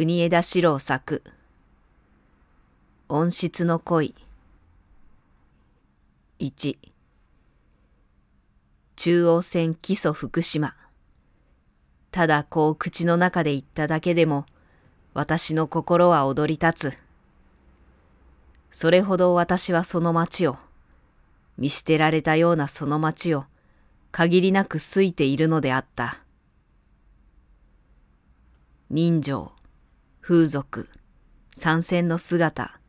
国枝四郎作音質の恋1中央線基礎福島ただこう口の中で言っただけでも私の心は踊り立つそれほど私はその町を見捨てられたようなその町を限りなく好いているのであった人情風俗、参戦の姿、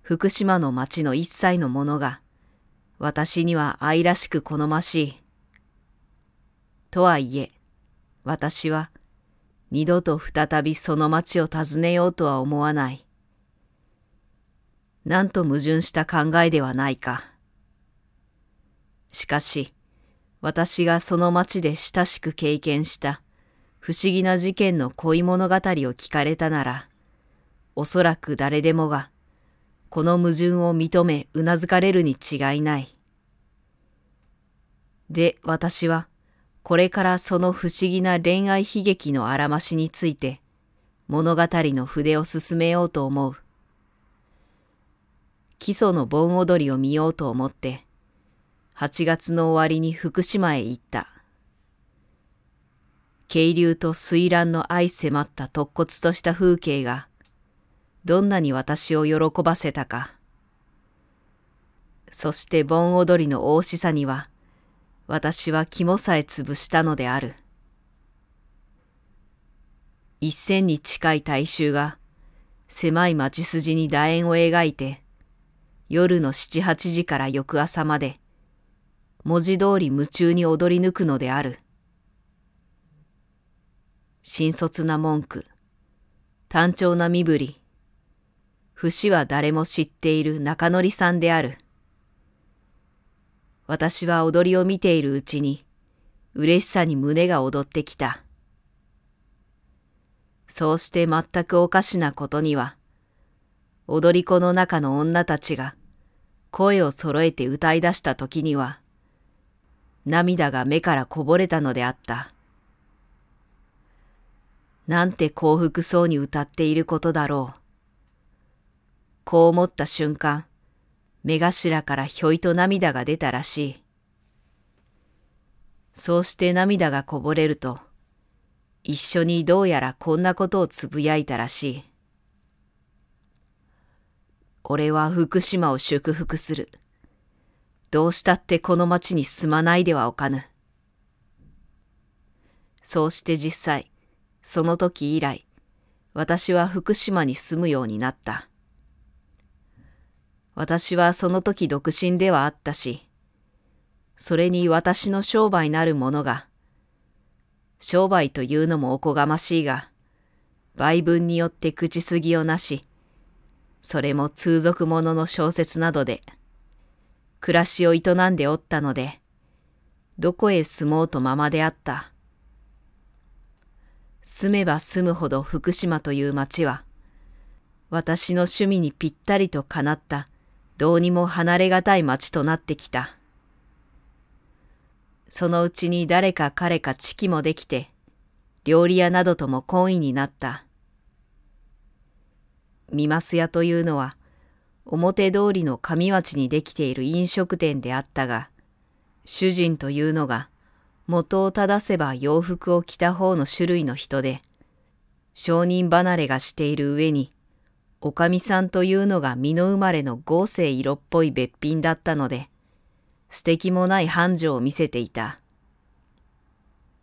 福島の町の一切のものが、私には愛らしく好ましい。とはいえ、私は、二度と再びその町を訪ねようとは思わない。なんと矛盾した考えではないか。しかし、私がその町で親しく経験した不思議な事件の恋物語を聞かれたなら、おそらく誰でもが、この矛盾を認め頷かれるに違いない。で、私は、これからその不思議な恋愛悲劇のあらましについて、物語の筆を進めようと思う。基礎の盆踊りを見ようと思って、8月の終わりに福島へ行った。渓流と水乱の相迫った突骨とした風景が、どんなに私を喜ばせたか。そして盆踊りの大しさには、私は肝さえ潰したのである。一千に近い大衆が、狭い町筋に楕円を描いて、夜の七八時から翌朝まで、文字通り夢中に踊り抜くのである。新卒な文句、単調な身振り、節は誰も知っている中則さんである。私は踊りを見ているうちに、嬉しさに胸が踊ってきた。そうして全くおかしなことには、踊り子の中の女たちが声を揃えて歌い出した時には、涙が目からこぼれたのであった。なんて幸福そうに歌っていることだろう。こう思った瞬間、目頭からひょいと涙が出たらしい。そうして涙がこぼれると、一緒にどうやらこんなことをつぶやいたらしい。俺は福島を祝福する。どうしたってこの町に住まないではおかぬ。そうして実際、その時以来、私は福島に住むようになった。私はその時独身ではあったし、それに私の商売なるものが、商売というのもおこがましいが、売文によって口すぎをなし、それも通俗ものの小説などで、暮らしを営んでおったので、どこへ住もうとままであった。住めば住むほど福島という町は、私の趣味にぴったりとかなった、どうにも離れがたい町となってきた。そのうちに誰か彼か知己もできて、料理屋などとも懇意になった。三マス屋というのは、表通りの上町にできている飲食店であったが、主人というのが、元を正せば洋服を着た方の種類の人で、商人離れがしている上に、おかみさんというのが身の生まれの豪勢色っぽい別品だったので、素敵もない繁盛を見せていた。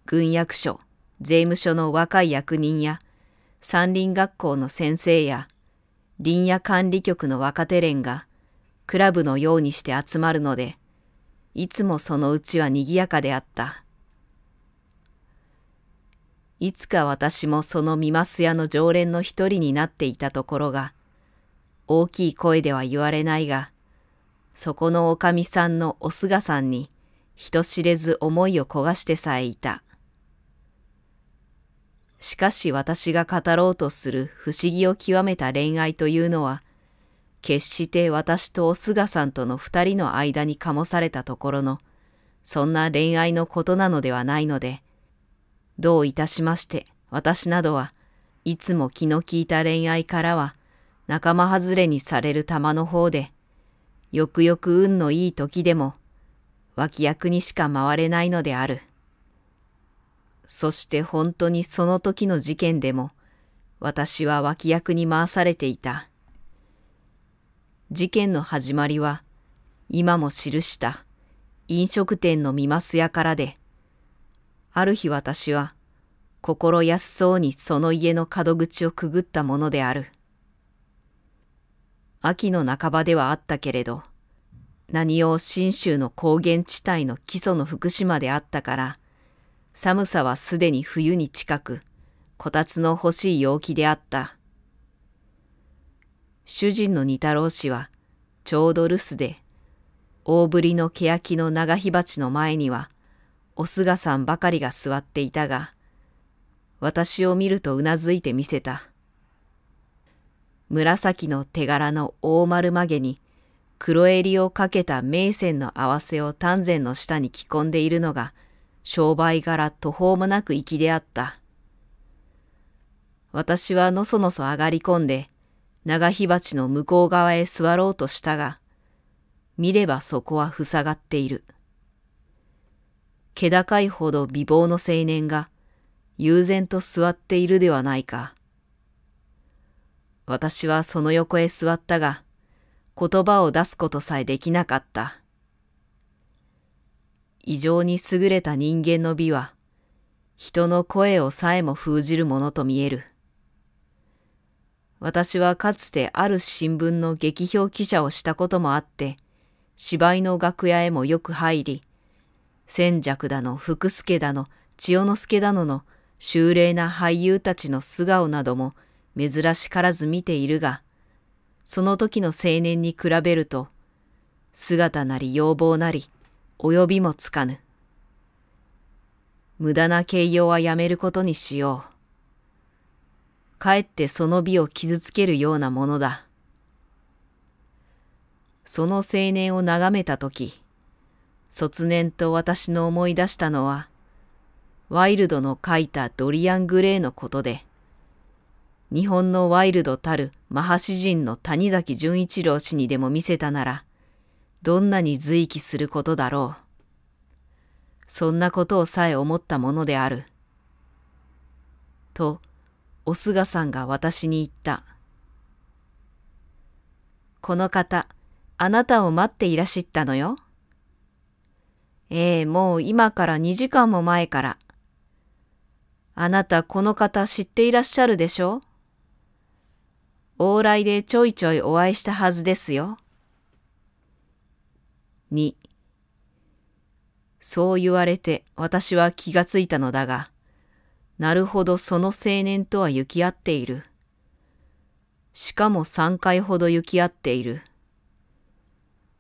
軍役所、税務署の若い役人や、山林学校の先生や、林野管理局の若手連が、クラブのようにして集まるので、いつもそのうちは賑やかであった。いつか私もその見ます屋の常連の一人になっていたところが、大きい声では言われないが、そこのおかみさんのお菅さんに人知れず思いを焦がしてさえいた。しかし私が語ろうとする不思議を極めた恋愛というのは、決して私とお菅さんとの二人の間に醸されたところの、そんな恋愛のことなのではないので、どういたしまして、私などはいつも気の利いた恋愛からは仲間外れにされる玉の方で、よくよく運のいい時でも脇役にしか回れないのである。そして本当にその時の事件でも私は脇役に回されていた。事件の始まりは今も記した飲食店の見ますやからで、ある日私は、心安そうにその家の角口をくぐったものである。秋の半ばではあったけれど、何を信州の高原地帯の基礎の福島であったから、寒さはすでに冬に近く、こたつの欲しい陽気であった。主人の二太郎氏は、ちょうど留守で、大ぶりの欅の長火鉢の前には、お菅さんばかりが座っていたが、私を見るとうなずいてみせた。紫の手柄の大丸曲げに黒襟をかけた名線の合わせを丹前の下に着込んでいるのが商売柄途方もなく粋であった。私はのそのそ上がり込んで長火鉢の向こう側へ座ろうとしたが、見ればそこは塞がっている。気高いほど美貌の青年が、悠然と座っているではないか。私はその横へ座ったが、言葉を出すことさえできなかった。異常に優れた人間の美は、人の声をさえも封じるものと見える。私はかつてある新聞の劇評記者をしたこともあって、芝居の楽屋へもよく入り、千尺だの福助だの千代之助だのの秀麗な俳優たちの素顔なども珍しからず見ているが、その時の青年に比べると、姿なり要望なり、及びもつかぬ。無駄な形容はやめることにしよう。かえってその美を傷つけるようなものだ。その青年を眺めたとき、卒年と私の思い出したのは、ワイルドの書いたドリアン・グレーのことで、日本のワイルドたるマハシ人の谷崎潤一郎氏にでも見せたなら、どんなに随気することだろう。そんなことをさえ思ったものである。と、お菅さんが私に言った。この方、あなたを待っていらしったのよ。ええー、もう今から2時間も前から。あなたこの方知っていらっしゃるでしょ往来でちょいちょいお会いしたはずですよ。2そう言われて私は気がついたのだが、なるほどその青年とは行き合っている。しかも3回ほど行き合っている。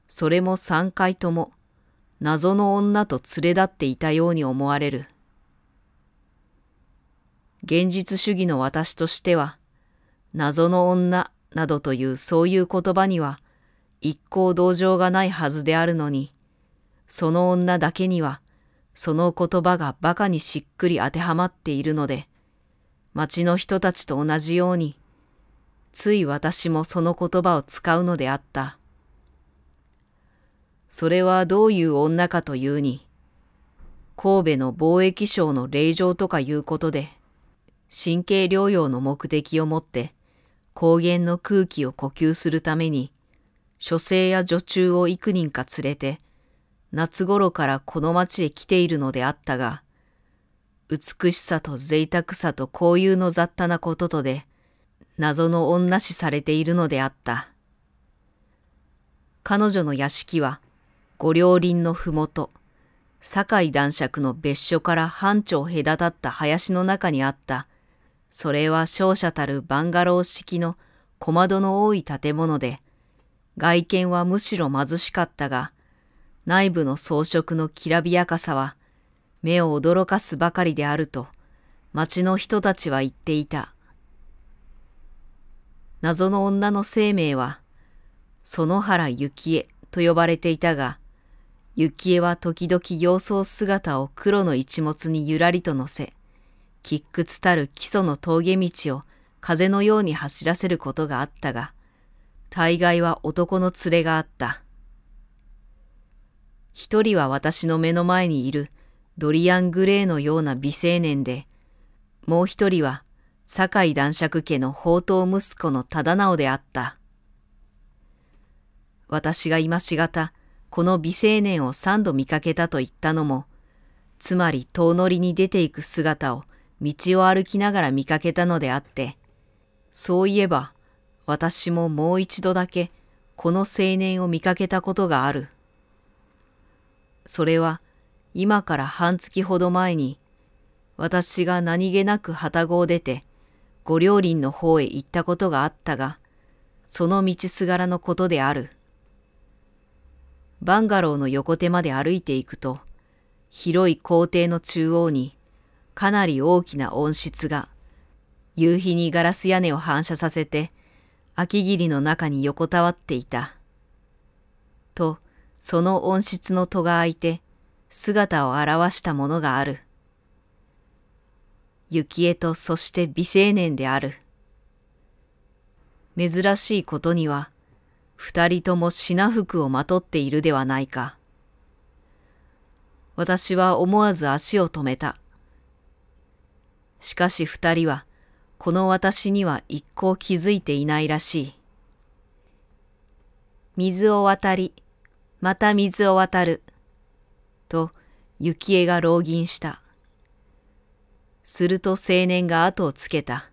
それも3回とも謎の女と連れ立っていたように思われる。現実主義の私としては、謎の女などというそういう言葉には一向同情がないはずであるのに、その女だけにはその言葉が馬鹿にしっくり当てはまっているので、町の人たちと同じように、つい私もその言葉を使うのであった。それはどういう女かというに、神戸の貿易省の令場とかいうことで、神経療養の目的をもって、高原の空気を呼吸するために、女性や女中を幾人か連れて、夏頃からこの町へ来ているのであったが、美しさと贅沢さと交友の雑多なこととで、謎の女視されているのであった。彼女の屋敷は、御両輪のふもと、堺男爵の別所から班長隔たった林の中にあった、それは勝者たるバンガロー式の小窓の多い建物で、外見はむしろ貧しかったが、内部の装飾のきらびやかさは、目を驚かすばかりであると、町の人たちは言っていた。謎の女の生命は、園原幸恵と呼ばれていたが、幸恵は時々様相姿を黒の一物にゆらりと乗せ、喫屈つたる基礎の峠道を風のように走らせることがあったが、大概は男の連れがあった。一人は私の目の前にいるドリアングレーのような美青年で、もう一人は堺男爵家の宝刀息子の忠直であった。私が今しがた、この美青年を三度見かけたと言ったのも、つまり遠乗りに出ていく姿を道を歩きながら見かけたのであって、そういえば私ももう一度だけこの青年を見かけたことがある。それは今から半月ほど前に私が何気なく旅子を出て御両林の方へ行ったことがあったが、その道すがらのことである。バンガローの横手まで歩いていくと、広い校庭の中央に、かなり大きな温室が、夕日にガラス屋根を反射させて、秋霧の中に横たわっていた。と、その温室の戸が開いて、姿を現したものがある。雪絵とそして美青年である。珍しいことには、二人とも品服をまとっているではないか。私は思わず足を止めた。しかし二人は、この私には一向気づいていないらしい。水を渡り、また水を渡る。と、幸恵が浪銀した。すると青年が後をつけた。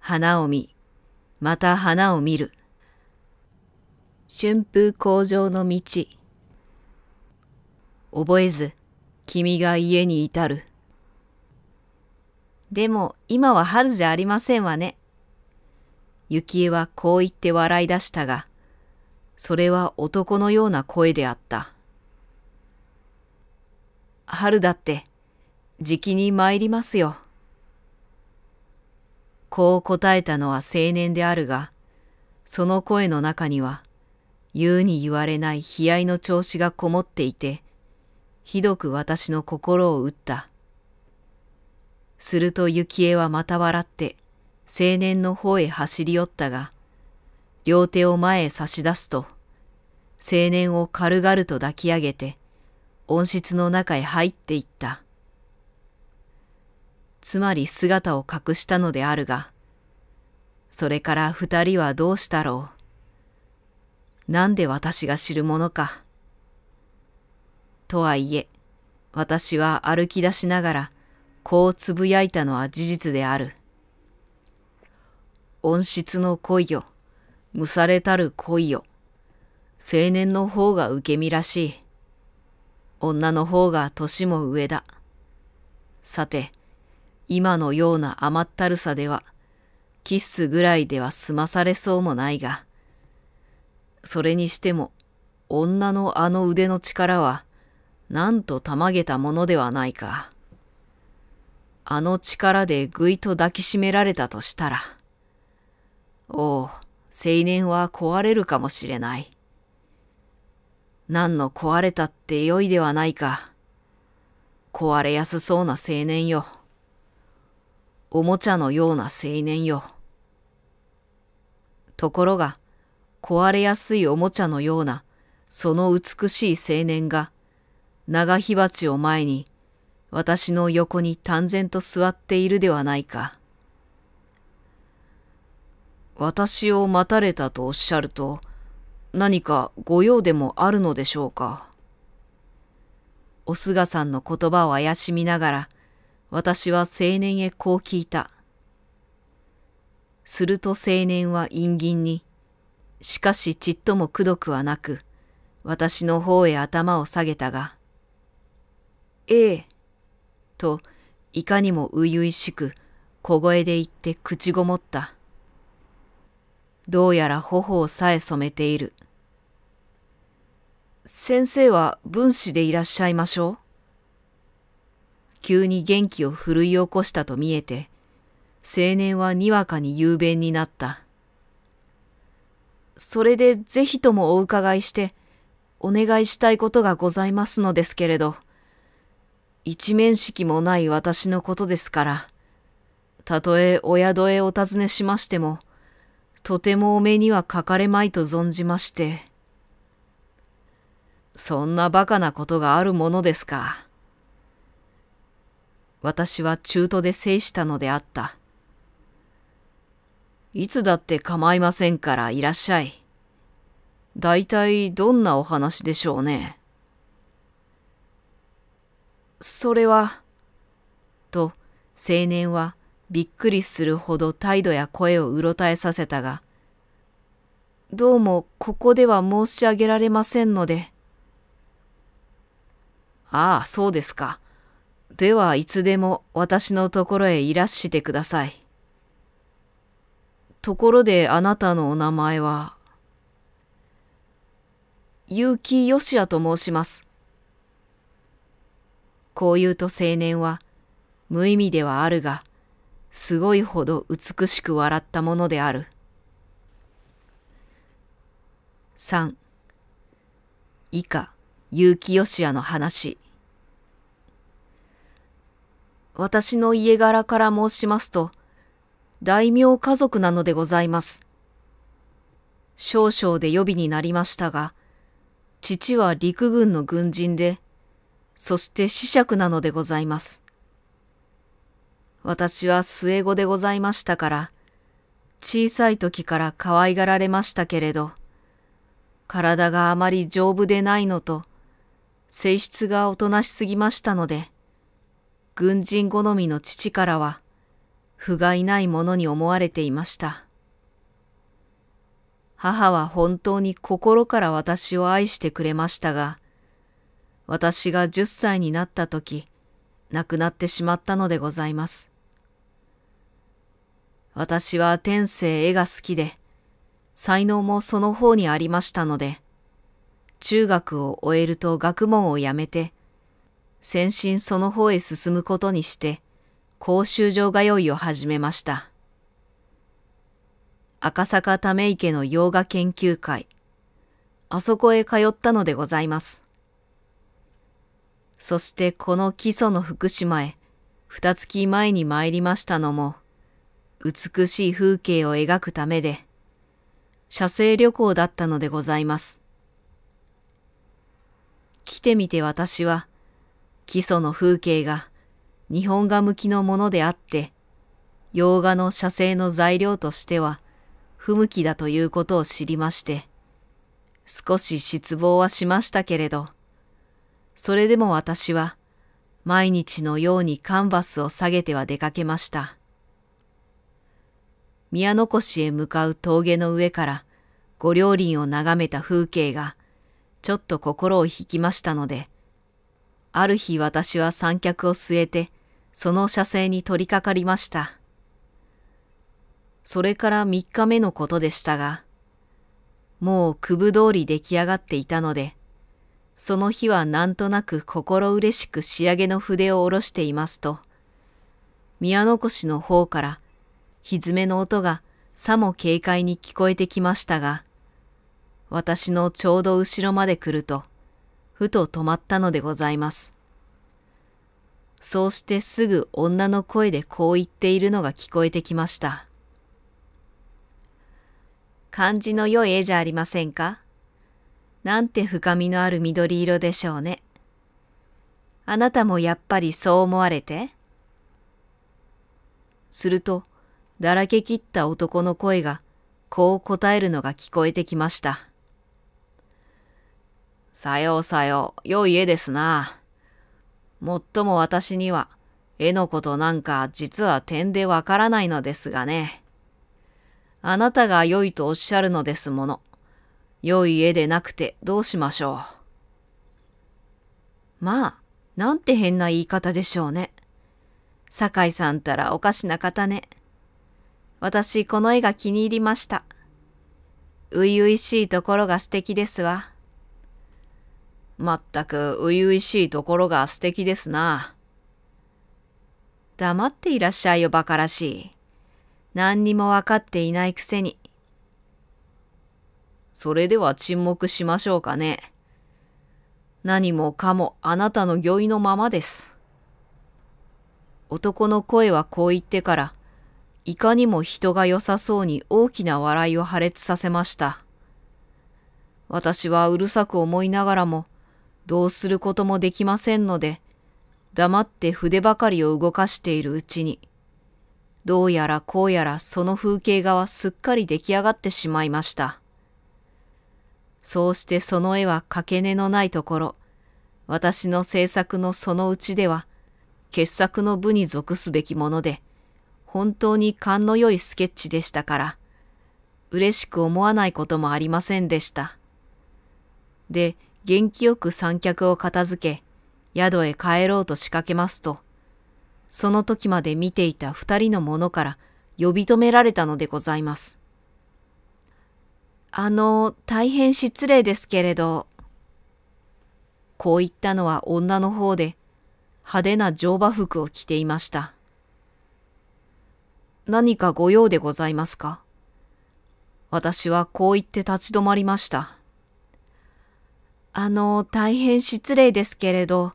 花を見、また花を見る。春風向上の道。覚えず、君が家に至る。でも今は春じゃありませんわね。幸恵はこう言って笑い出したが、それは男のような声であった。春だって、じきに参りますよ。こう答えたのは青年であるが、その声の中には、言うに言われない悲哀の調子がこもっていて、ひどく私の心を打った。すると幸恵はまた笑って、青年の方へ走り寄ったが、両手を前へ差し出すと、青年を軽々と抱き上げて、温室の中へ入っていった。つまり姿を隠したのであるが、それから二人はどうしたろう。なんで私が知るものか。とはいえ、私は歩き出しながら、こうつぶやいたのは事実である。温室の恋よ、蒸されたる恋よ、青年の方が受け身らしい。女の方が年も上だ。さて、今のような甘ったるさでは、キッスぐらいでは済まされそうもないが。それにしても、女のあの腕の力は、なんとたまげたものではないか。あの力でぐいと抱きしめられたとしたら、おう、青年は壊れるかもしれない。何の壊れたって良いではないか。壊れやすそうな青年よ。おもちゃのような青年よ。ところが、壊れやすいおもちゃのようなその美しい青年が長火鉢を前に私の横に淡然と座っているではないか。私を待たれたとおっしゃると何か御用でもあるのでしょうか。お菅さんの言葉を怪しみながら私は青年へこう聞いた。すると青年は陰銀に、しかしちっともくどくはなく、私の方へ頭を下げたが、ええ、と、いかにも初々しく、小声で言って口ごもった。どうやら頬をさえ染めている。先生は分子でいらっしゃいましょう。急に元気を奮るい起こしたと見えて、青年はにわかに雄弁になった。それでぜひともお伺いして、お願いしたいことがございますのですけれど、一面識もない私のことですから、たとえお宿へお尋ねしましても、とてもお目にはかかれまいと存じまして。そんな馬鹿なことがあるものですか。私は中途で制したのであった。いつだって構いませんからいらっしゃい。大体どんなお話でしょうね。それは、と青年はびっくりするほど態度や声をうろたえさせたが、どうもここでは申し上げられませんので。ああ、そうですか。ではいつでも私のところへいらしてください。ところであなたのお名前は結城義也と申します。こう言うと青年は、無意味ではあるが、すごいほど美しく笑ったものである。三以下、結城義也の話。私の家柄から申しますと、大名家族なのでございます。少々で予備になりましたが、父は陸軍の軍人で、そして子爵なのでございます。私は末子でございましたから、小さい時から可愛がられましたけれど、体があまり丈夫でないのと、性質がおとなしすぎましたので、軍人好みの父からは、不甲斐ないものに思われていました。母は本当に心から私を愛してくれましたが、私が10歳になった時、亡くなってしまったのでございます。私は天性絵が好きで、才能もその方にありましたので、中学を終えると学問をやめて、先進その方へ進むことにして、公衆場通いを始めました。赤坂ため池の洋画研究会、あそこへ通ったのでございます。そしてこの基礎の福島へ、二月前に参りましたのも、美しい風景を描くためで、写生旅行だったのでございます。来てみて私は、基礎の風景が日本画向きのものであって、洋画の写生の材料としては不向きだということを知りまして、少し失望はしましたけれど、それでも私は毎日のようにカンバスを下げては出かけました。宮の越へ向かう峠の上から五両輪を眺めた風景がちょっと心を引きましたので、ある日私は三脚を据えてその写生に取り掛かりました。それから3日目のことでしたが、もう首部通り出来上がっていたので、その日はなんとなく心嬉しく仕上げの筆を下ろしていますと、宮の越の方から、ひずめの音がさも軽快に聞こえてきましたが、私のちょうど後ろまで来ると、ふと止まったのでございます。そうしてすぐ女の声でこう言っているのが聞こえてきました。感じの良い絵じゃありませんかなんて深みのある緑色でしょうね。あなたもやっぱりそう思われてすると、だらけきった男の声が、こう答えるのが聞こえてきました。さようさよう、良い絵ですな。もっとも私には、絵のことなんか実は点でわからないのですがね。あなたが良いとおっしゃるのですもの。良い絵でなくてどうしましょう。まあ、なんて変な言い方でしょうね。酒井さんたらおかしな方ね。私この絵が気に入りました。初々しいところが素敵ですわ。まったく初々しいところが素敵ですな。黙っていらっしゃいよ馬鹿らしい。何にもわかっていないくせに。それでは沈黙しましょうかね。何もかもあなたの御意のままです。男の声はこう言ってから、いかにも人が良さそうに大きな笑いを破裂させました。私はうるさく思いながらも、どうすることもできませんので、黙って筆ばかりを動かしているうちに、どうやらこうやらその風景画はすっかり出来上がってしまいました。そうしてその絵は掛け根のないところ、私の制作のそのうちでは、傑作の部に属すべきもので、本当に勘の良いスケッチでしたから、嬉しく思わないこともありませんでした。で、元気よく三脚を片付け、宿へ帰ろうと仕掛けますと、その時まで見ていた二人の者から呼び止められたのでございます。あの、大変失礼ですけれど、こう言ったのは女の方で、派手な乗馬服を着ていました。何かご用でございますか私はこう言って立ち止まりました。あの、大変失礼ですけれど、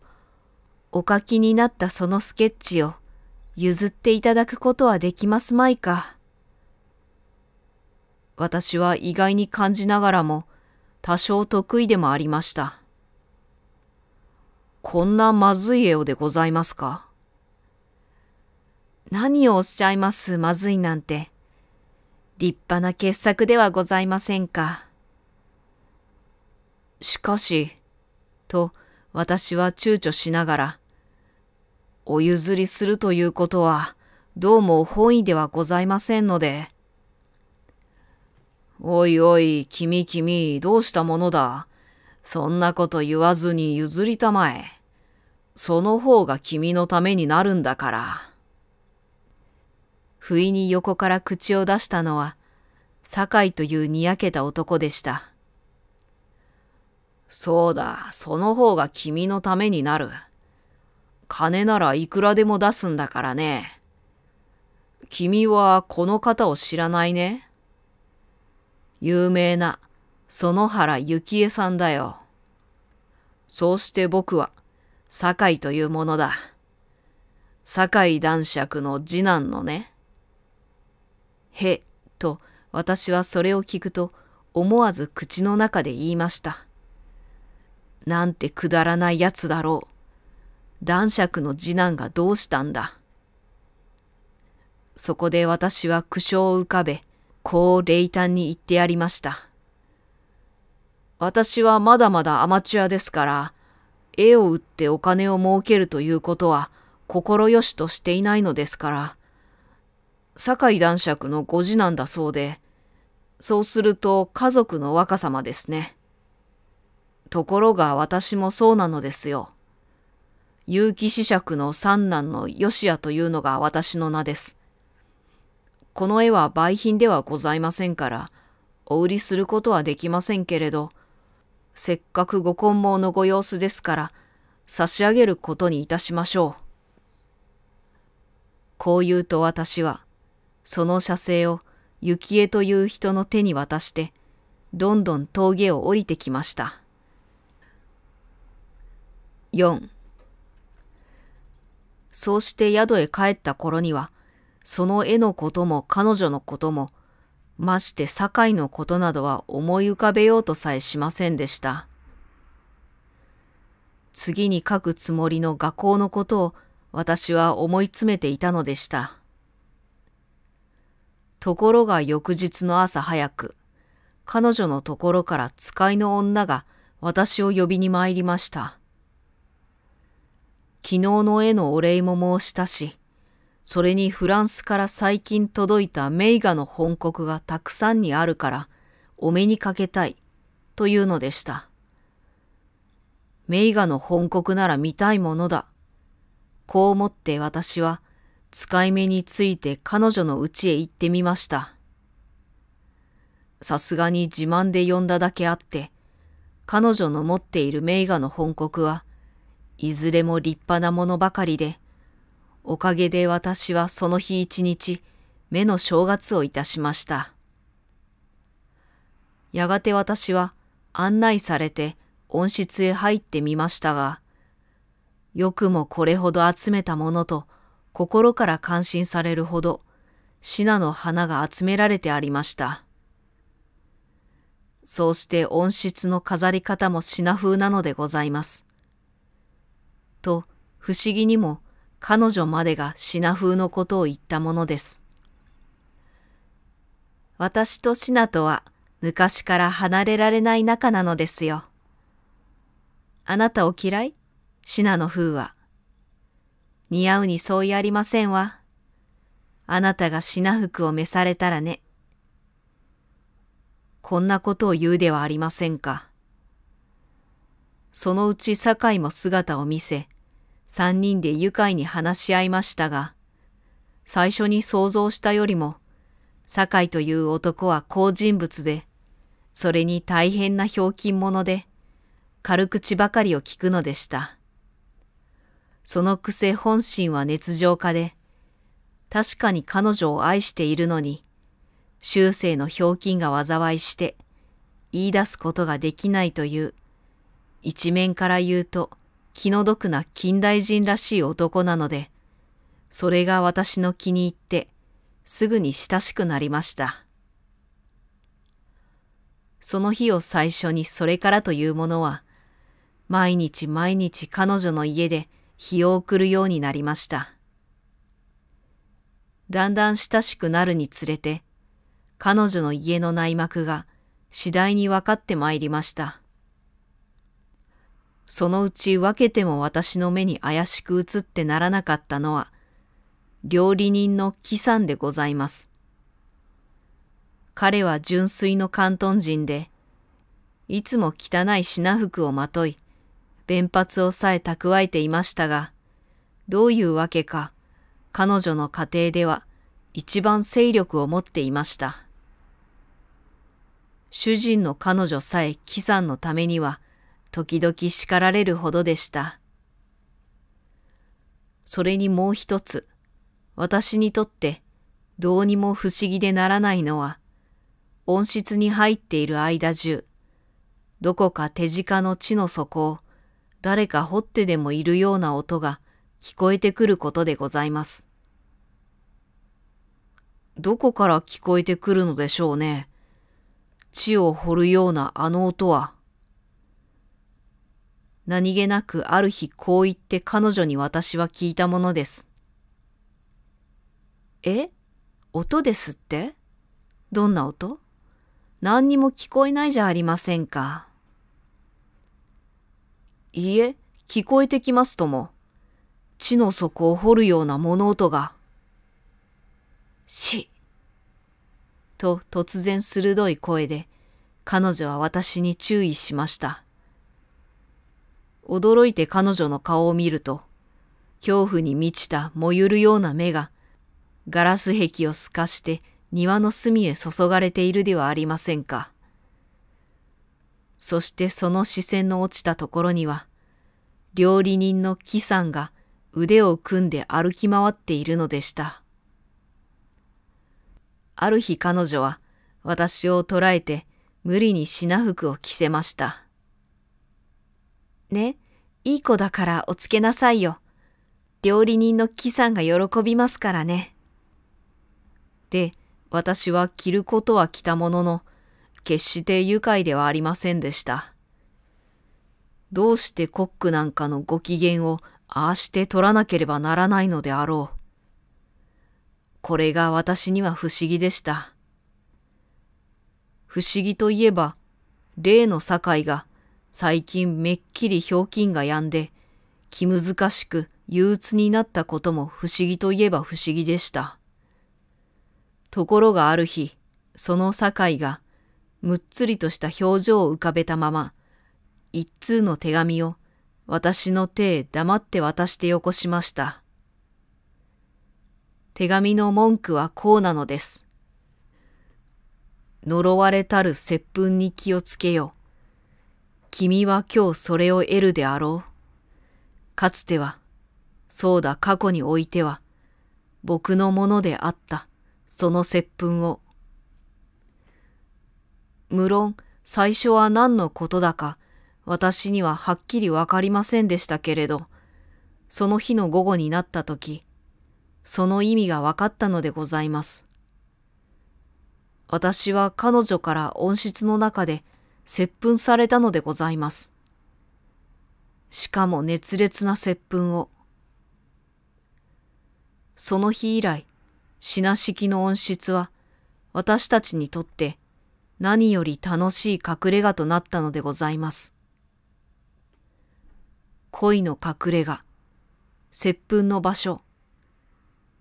お書きになったそのスケッチを譲っていただくことはできますまいか。私は意外に感じながらも多少得意でもありました。こんなまずい絵をでございますか何をおっしゃいますまずいなんて。立派な傑作ではございませんか。しかし、と私は躊躇しながら、お譲りするということは、どうも本意ではございませんので。おいおい、君君、どうしたものだ。そんなこと言わずに譲りたまえ。その方が君のためになるんだから。不意に横から口を出したのは、酒井というにやけた男でした。そうだ、その方が君のためになる。金ならいくらでも出すんだからね。君はこの方を知らないね。有名な園原幸恵さんだよ。そうして僕は、酒井というものだ。酒井男爵の次男のね。へ、と私はそれを聞くと、思わず口の中で言いました。なんてくだらないやつだろう。男爵の次男がどうしたんだ。そこで私は苦笑を浮かべ、こう冷淡に言ってやりました。私はまだまだアマチュアですから、絵を売ってお金を儲けるということは、心よしとしていないのですから、酒井男爵のご次男だそうで、そうすると家族の若様ですね。ところが私もそうなのですよ。結城子爵の三男の吉也というのが私の名です。この絵は売品ではございませんから、お売りすることはできませんけれど、せっかくご婚毛のご様子ですから、差し上げることにいたしましょう。こう言うと私は、その写生を幸恵という人の手に渡して、どんどん峠を降りてきました。4そうして宿へ帰った頃には、その絵のことも彼女のことも、まして堺のことなどは思い浮かべようとさえしませんでした。次に書くつもりの画校のことを私は思い詰めていたのでした。ところが翌日の朝早く、彼女のところから使いの女が私を呼びに参りました。昨日の絵のお礼も申したし、それにフランスから最近届いた名画の本国がたくさんにあるから、お目にかけたい、というのでした。名画の本国なら見たいものだ。こう思って私は、使い目について彼女の家へ行ってみました。さすがに自慢で呼んだだけあって、彼女の持っている名画の本国は、いずれも立派なものばかりで、おかげで私はその日一日、目の正月をいたしました。やがて私は案内されて温室へ入ってみましたが、よくもこれほど集めたものと心から感心されるほど、品の花が集められてありました。そうして温室の飾り方も品風なのでございます。と不思議にも彼女までが品風のことを言ったものです。私と品とは昔から離れられない仲なのですよ。あなたを嫌い品の風は。似合うに相違ありませんわ。あなたが品服を召されたらね。こんなことを言うではありませんか。そのうち堺も姿を見せ、三人で愉快に話し合いましたが、最初に想像したよりも、酒井という男は好人物で、それに大変なひょうきん者で、軽口ばかりを聞くのでした。そのくせ本心は熱情家で、確かに彼女を愛しているのに、修正のひょうきんが災いして、言い出すことができないという、一面から言うと、気の毒な近代人らしい男なので、それが私の気に入って、すぐに親しくなりました。その日を最初にそれからというものは、毎日毎日彼女の家で日を送るようになりました。だんだん親しくなるにつれて、彼女の家の内幕が次第に分かってまいりました。そのうち分けても私の目に怪しく映ってならなかったのは、料理人の喜さんでございます。彼は純粋の関東人で、いつも汚い品服をまとい、弁髪をさえ蓄えていましたが、どういうわけか、彼女の家庭では一番勢力を持っていました。主人の彼女さえ喜さんのためには、時々叱られるほどでした。それにもう一つ、私にとってどうにも不思議でならないのは、温室に入っている間中、どこか手近の地の底を誰か掘ってでもいるような音が聞こえてくることでございます。どこから聞こえてくるのでしょうね。地を掘るようなあの音は。何気なくある日こう言って彼女に私は聞いたものです。え音ですってどんな音何にも聞こえないじゃありませんか。いいえ、聞こえてきますとも。地の底を掘るような物音が。し。と突然鋭い声で、彼女は私に注意しました。驚いて彼女の顔を見ると、恐怖に満ちた燃ゆるような目が、ガラス壁を透かして庭の隅へ注がれているではありませんか。そしてその視線の落ちたところには、料理人の木さんが腕を組んで歩き回っているのでした。ある日彼女は私を捕らえて無理に品服を着せました。ね、いい子だからおつけなさいよ。料理人の木さんが喜びますからね。で、私は着ることは着たものの、決して愉快ではありませんでした。どうしてコックなんかのご機嫌をああして取らなければならないのであろう。これが私には不思議でした。不思議といえば、例の堺が最近めっきりひょうきんが止んで、気難しく憂鬱になったことも不思議といえば不思議でした。ところがある日、その境が、むっつりとした表情を浮かべたまま、一通の手紙を私の手へ黙って渡してよこしました。手紙の文句はこうなのです。呪われたる接吻に気をつけよ。君は今日それを得るであろう。かつては、そうだ過去においては、僕のものであった、その接吻を。無論、最初は何のことだか、私にははっきりわかりませんでしたけれど、その日の午後になったとき、その意味が分かったのでございます。私は彼女から音質の中で接吻されたのでございます。しかも熱烈な接吻を。その日以来、品式の温室は私たちにとって何より楽しい隠れ家となったのでございます。恋の隠れ家、接吻の場所、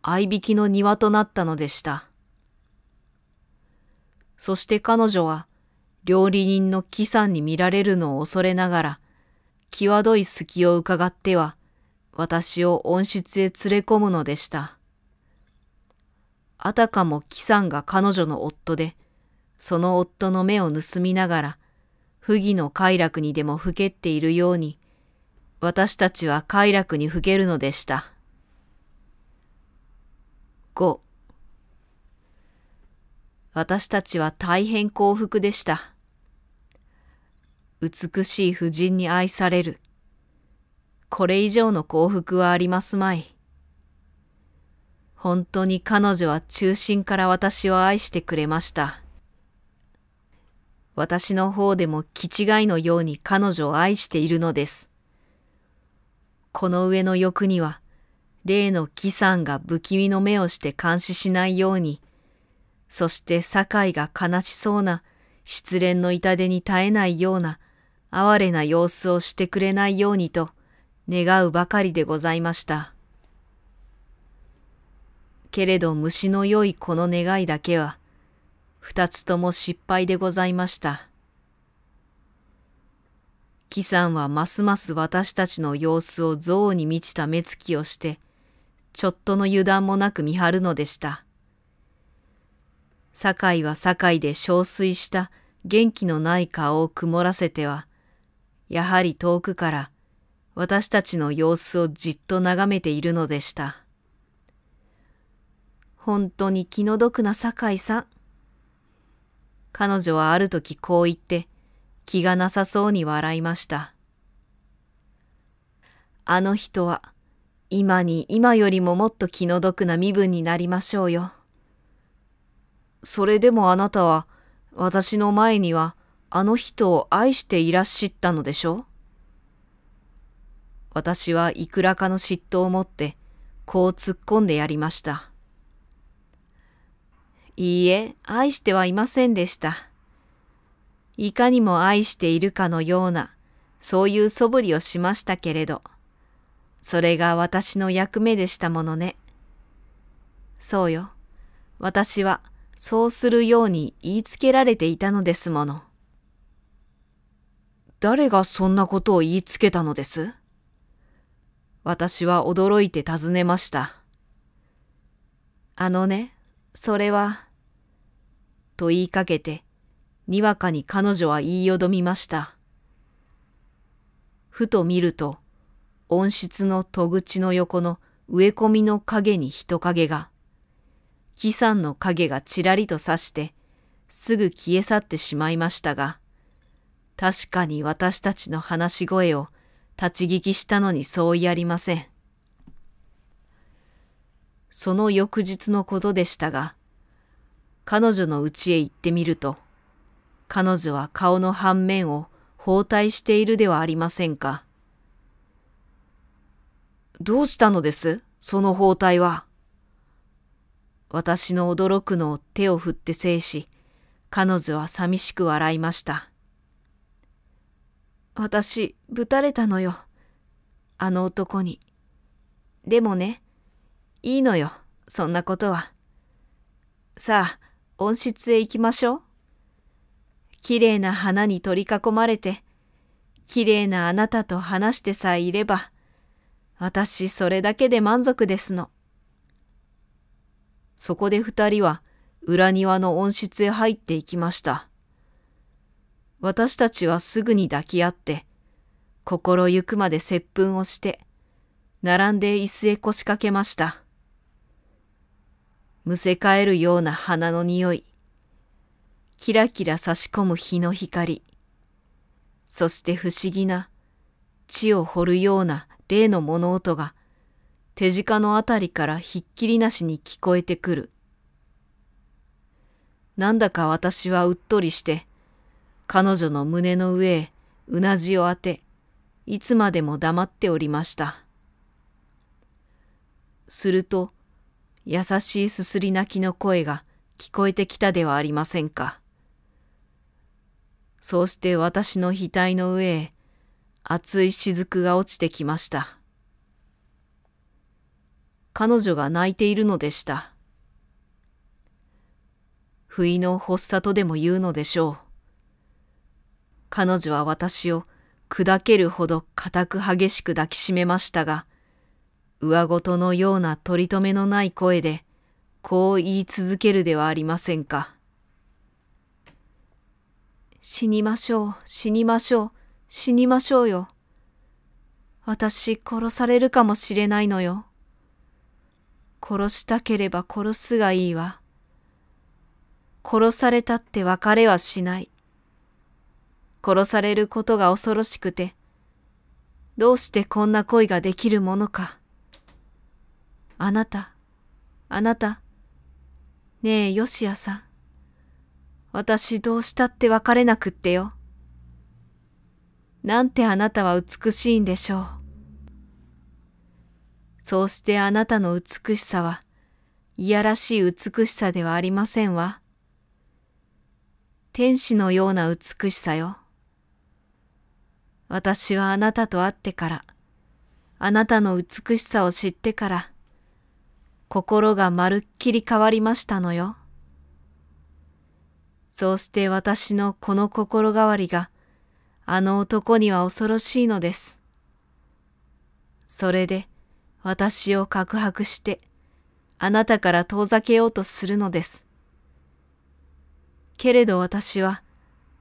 合いびきの庭となったのでした。そして彼女は料理人の木さんに見られるのを恐れながら、際どい隙を伺っては、私を温室へ連れ込むのでした。あたかも木さんが彼女の夫で、その夫の目を盗みながら、不義の快楽にでもふけっているように、私たちは快楽にふけるのでした。5私たちは大変幸福でした。美しい婦人に愛される。これ以上の幸福はありますまい。本当に彼女は中心から私を愛してくれました。私の方でも気違いのように彼女を愛しているのです。この上の欲には、例の義さんが不気味の目をして監視しないように、そして酒井が悲しそうな失恋の痛手に耐えないような哀れな様子をしてくれないようにと願うばかりでございました。けれど虫の良いこの願いだけは、二つとも失敗でございました。キさんはますます私たちの様子を憎悪に満ちた目つきをして、ちょっとの油断もなく見張るのでした。酒井は堺で憔悴した元気のない顔を曇らせては、やはり遠くから私たちの様子をじっと眺めているのでした。本当に気の毒な酒井さん。彼女はある時こう言って気がなさそうに笑いました。あの人は今に今よりももっと気の毒な身分になりましょうよ。それでもあなたは私の前にはあの人を愛していらっしゃったのでしょう私はいくらかの嫉妬を持ってこう突っ込んでやりました。いいえ、愛してはいませんでした。いかにも愛しているかのような、そういう素振りをしましたけれど、それが私の役目でしたものね。そうよ。私は、そうするように言いつけられていたのですもの。誰がそんなことを言いつけたのです私は驚いて尋ねました。あのね、それは。と言いかけて、にわかに彼女は言いよどみました。ふと見ると、温室の戸口の横の植え込みの影に人影が、木山の影がちらりとさして、すぐ消え去ってしまいましたが、確かに私たちの話し声を立ち聞きしたのにそうやりません。その翌日のことでしたが、彼女の家へ行ってみると、彼女は顔の半面を包帯しているではありませんか。どうしたのですその包帯は。私の驚くのを手を振って制し、彼女は寂しく笑いました。私、ぶたれたのよ。あの男に。でもね、いいのよ、そんなことは。さあ、温室へ行きましょう。綺麗な花に取り囲まれて、綺麗なあなたと話してさえいれば、私それだけで満足ですの。そこで二人は裏庭の温室へ入っていきました。私たちはすぐに抱き合って、心ゆくまで接吻をして、並んで椅子へ腰掛けました。むせ返るような花の匂い、キラキラ差し込む日の光、そして不思議な、地を掘るような例の物音が、手近のあたりからひっきりなしに聞こえてくる。なんだか私はうっとりして、彼女の胸の上へうなじを当て、いつまでも黙っておりました。すると、優しいすすり泣きの声が聞こえてきたではありませんか。そうして私の額の上へ、熱い雫が落ちてきました。彼女が泣いているのでした。不意の発作とでも言うのでしょう。彼女は私を砕けるほど固く激しく抱きしめましたが、上ごとのような取り留めのない声で、こう言い続けるではありませんか。死にましょう、死にましょう、死にましょうよ。私殺されるかもしれないのよ。殺したければ殺すがいいわ。殺されたって別れはしない。殺されることが恐ろしくて、どうしてこんな恋ができるものか。あなた、あなた、ねえ、よしやさん。私どうしたって別れなくってよ。なんてあなたは美しいんでしょう。そうしてあなたの美しさは、いやらしい美しさではありませんわ。天使のような美しさよ。私はあなたと会ってから、あなたの美しさを知ってから、心がまるっきり変わりましたのよ。そうして私のこの心変わりが、あの男には恐ろしいのです。それで、私を告白して、あなたから遠ざけようとするのです。けれど私は、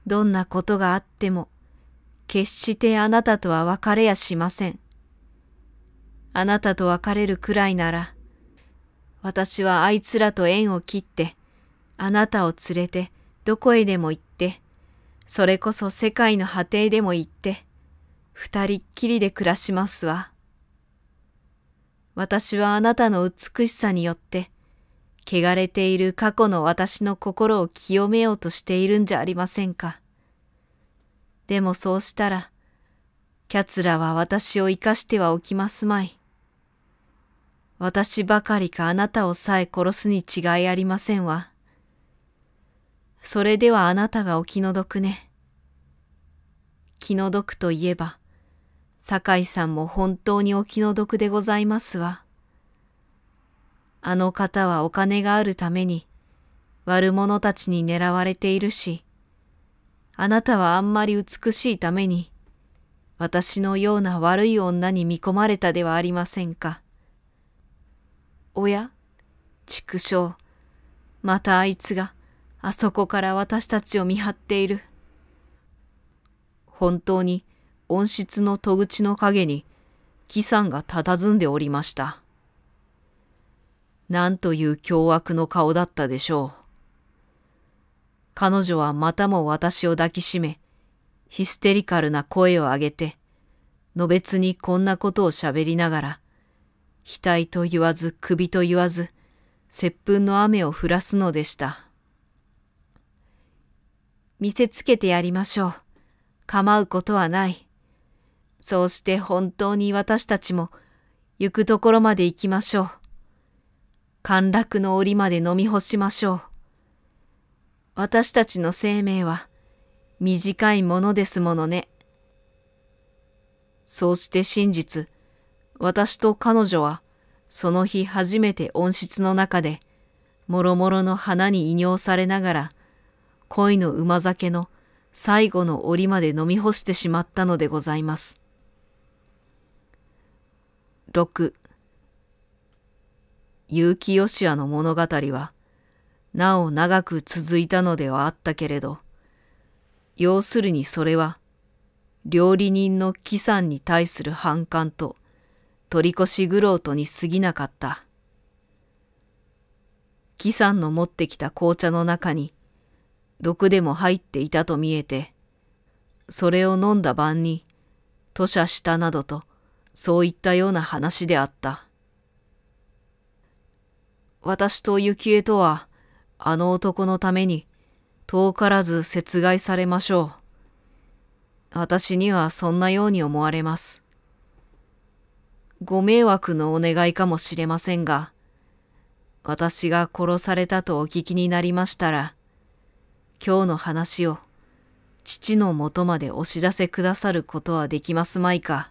どんなことがあっても、決してあなたとは別れやしません。あなたと別れるくらいなら、私はあいつらと縁を切って、あなたを連れてどこへでも行って、それこそ世界の果てでも行って、二人っきりで暮らしますわ。私はあなたの美しさによって、汚れている過去の私の心を清めようとしているんじゃありませんか。でもそうしたら、キャツラは私を生かしてはおきますまい。私ばかりかあなたをさえ殺すに違いありませんわ。それではあなたがお気の毒ね。気の毒といえば、酒井さんも本当にお気の毒でございますわ。あの方はお金があるために、悪者たちに狙われているし、あなたはあんまり美しいために、私のような悪い女に見込まれたではありませんか。おや畜生。またあいつが、あそこから私たちを見張っている。本当に、温室の戸口の陰に、木さんが佇んでおりました。なんという凶悪の顔だったでしょう。彼女はまたも私を抱きしめ、ヒステリカルな声を上げて、のべつにこんなことを喋りながら、額と言わず首と言わず、接吻の雨を降らすのでした。見せつけてやりましょう。構うことはない。そうして本当に私たちも行くところまで行きましょう。陥落の檻まで飲み干しましょう。私たちの生命は短いものですものね。そうして真実、私と彼女はその日初めて温室の中で、もろもろの花に異用されながら、恋の馬酒の最後の折まで飲み干してしまったのでございます。6結城義也の物語は、なお長く続いたのではあったけれど、要するにそれは、料理人の紀さんに対する反感と、取り越し苦労とに過ぎなかった。紀さんの持ってきた紅茶の中に、毒でも入っていたと見えて、それを飲んだ晩に、吐ゃしたなどと、そういったような話であった。私と幸恵とは、あの男のために遠からず殺害されましょう。私にはそんなように思われます。ご迷惑のお願いかもしれませんが、私が殺されたとお聞きになりましたら、今日の話を父のもとまでお知らせくださることはできますまいか。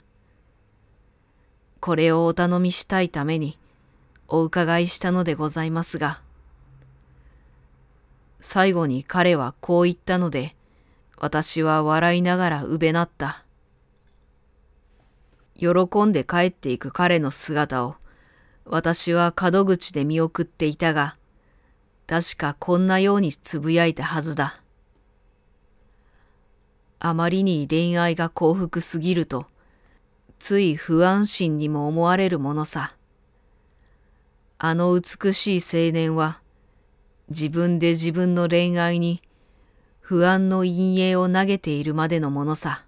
これをお頼みしたいためにお伺いしたのでございますが。最後に彼はこう言ったので、私は笑いながらうべなった。喜んで帰っていく彼の姿を、私は角口で見送っていたが、確かこんなようにつぶやいたはずだ。あまりに恋愛が幸福すぎると、つい不安心にも思われるものさ。あの美しい青年は、自分で自分の恋愛に不安の陰影を投げているまでのものさ。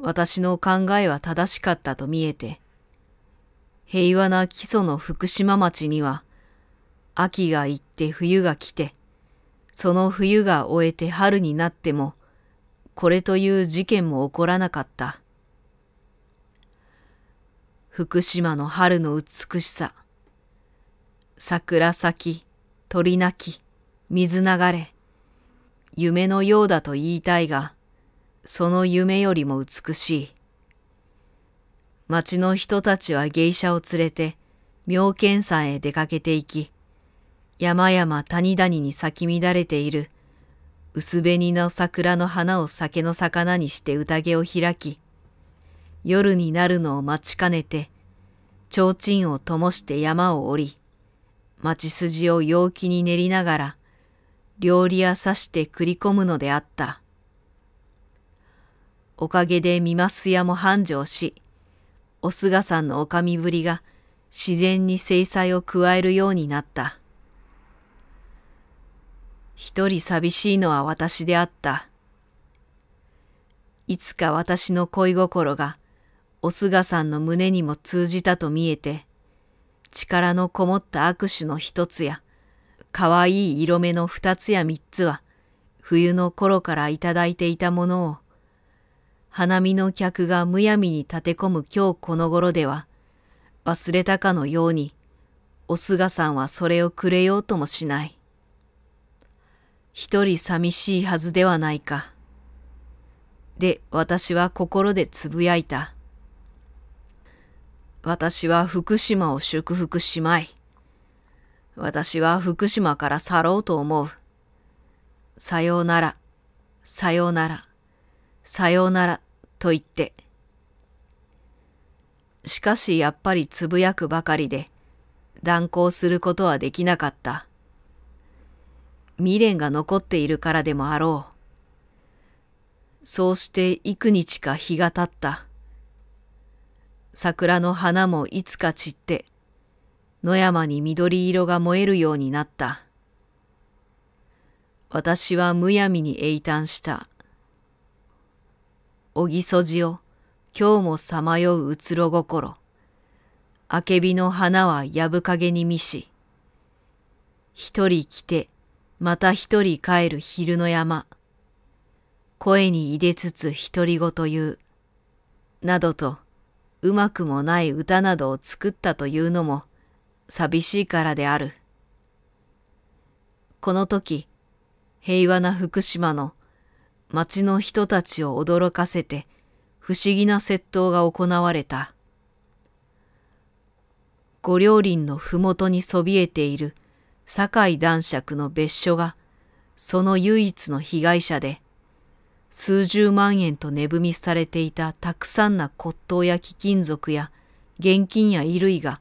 私の考えは正しかったと見えて、平和な基礎の福島町には、秋が行って冬が来て、その冬が終えて春になっても、これという事件も起こらなかった。福島の春の美しさ。桜咲き、鳥鳴き、水流れ、夢のようだと言いたいが、その夢よりも美しい。町の人たちは芸者を連れて、妙見山へ出かけていき、山々谷谷に咲き乱れている、薄紅の桜の花を酒の魚にして宴を開き、夜になるのを待ちかねて、提灯を灯して山を降り、町筋を陽気に練りながら、料理屋刺して繰り込むのであった。おかげで見ます屋も繁盛し、お菅さんのおかみぶりが自然に制裁を加えるようになった。一人寂しいのは私であった。いつか私の恋心がお菅さんの胸にも通じたと見えて、力のこもった握手の一つや、かわいい色目の二つや三つは、冬の頃からいただいていたものを、花見の客がむやみに立て込む今日この頃では、忘れたかのように、お菅さんはそれをくれようともしない。一人寂しいはずではないか。で、私は心でつぶやいた。私は福島を祝福しまい。私は福島から去ろうと思う。さようなら、さようなら、さようならと言って。しかしやっぱりつぶやくばかりで、断行することはできなかった。未練が残っているからでもあろう。そうして幾日か日が経った。桜の花もいつか散って、野山に緑色が燃えるようになった。私はむやみに詠嘆した。おぎそじを今日もさまよううつろ心。あけびの花はやぶかげに見し。一人来て、また一人帰る昼の山。声に入れつつ独り言言う。などと、うまくもない歌などを作ったというのも寂しいからである。この時、平和な福島の町の人たちを驚かせて不思議な窃盗が行われた。五両林の麓にそびえている堺男爵の別所がその唯一の被害者で、数十万円と値踏みされていたたくさんな骨董や貴金属や現金や衣類が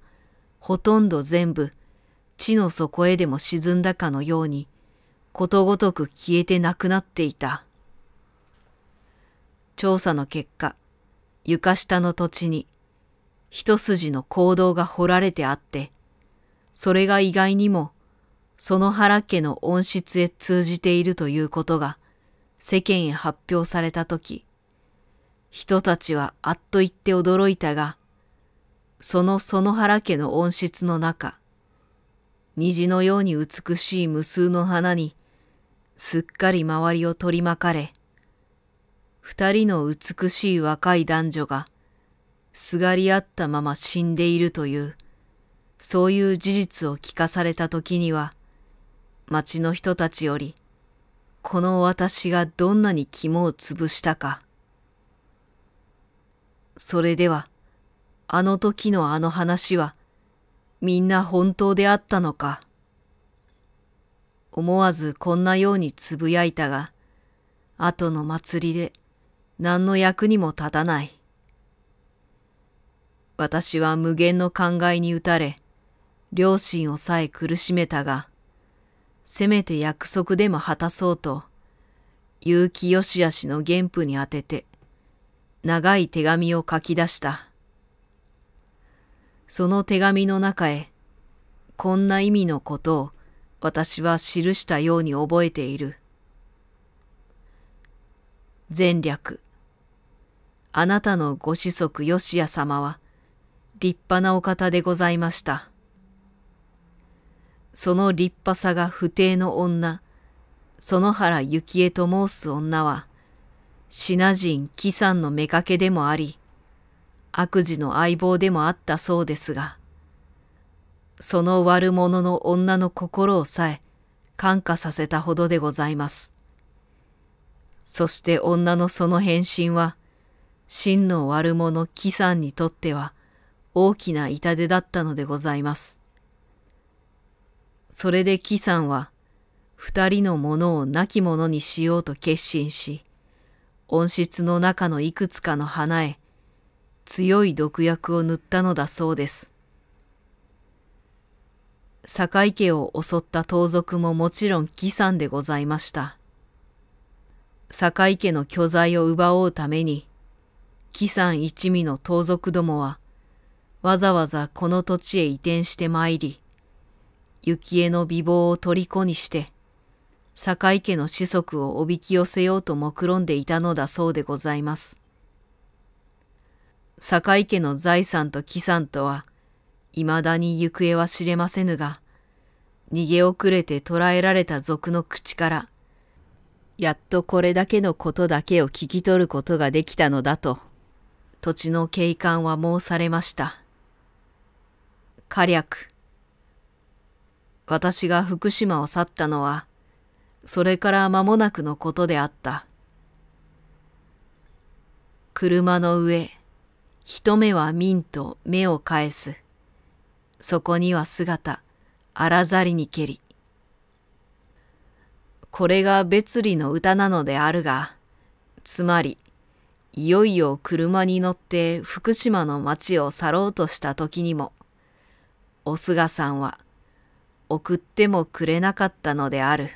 ほとんど全部地の底へでも沈んだかのようにことごとく消えてなくなっていた。調査の結果、床下の土地に一筋の行動が掘られてあって、それが意外にもその原家の温室へ通じているということが世間へ発表された時、人たちはあっと言って驚いたが、その園原家の温室の中、虹のように美しい無数の花に、すっかり周りを取り巻かれ、二人の美しい若い男女が、すがり合ったまま死んでいるという、そういう事実を聞かされた時には、町の人たちより、この私がどんなに肝を潰したか。それでは、あの時のあの話は、みんな本当であったのか。思わずこんなようにつぶやいたが、後の祭りで何の役にも立たない。私は無限の考えに打たれ、両親をさえ苦しめたが、せめて約束でも果たそうと、結城よしあしの原譜に当てて、長い手紙を書き出した。その手紙の中へ、こんな意味のことを私は記したように覚えている。前略。あなたのご子息よしや様は、立派なお方でございました。その立派さが不定の女、園原幸恵と申す女は、品人喜さんの妾でもあり、悪事の相棒でもあったそうですが、その悪者の女の心をさえ感化させたほどでございます。そして女のその変身は、真の悪者喜さんにとっては大きな痛手だったのでございます。それで紀さんは、二人のものを亡き者にしようと決心し、温室の中のいくつかの花へ、強い毒薬を塗ったのだそうです。堺家を襲った盗賊ももちろん紀さんでございました。堺家の巨剤を奪おうために、紀さん一味の盗賊どもは、わざわざこの土地へ移転して参り、幸恵の美貌を虜にして、坂井家の子息をおびき寄せようと目論んでいたのだそうでございます。坂井家の財産と帰産とは、未だに行方は知れませぬが、逃げ遅れて捕らえられた賊の口から、やっとこれだけのことだけを聞き取ることができたのだと、土地の景観は申されました。火略。私が福島を去ったのは、それから間もなくのことであった。車の上、一目は民と目を返す。そこには姿、荒ざりにけり。これが別離の歌なのであるが、つまり、いよいよ車に乗って福島の町を去ろうとした時にも、お菅さんは送ってもくれなかったのである。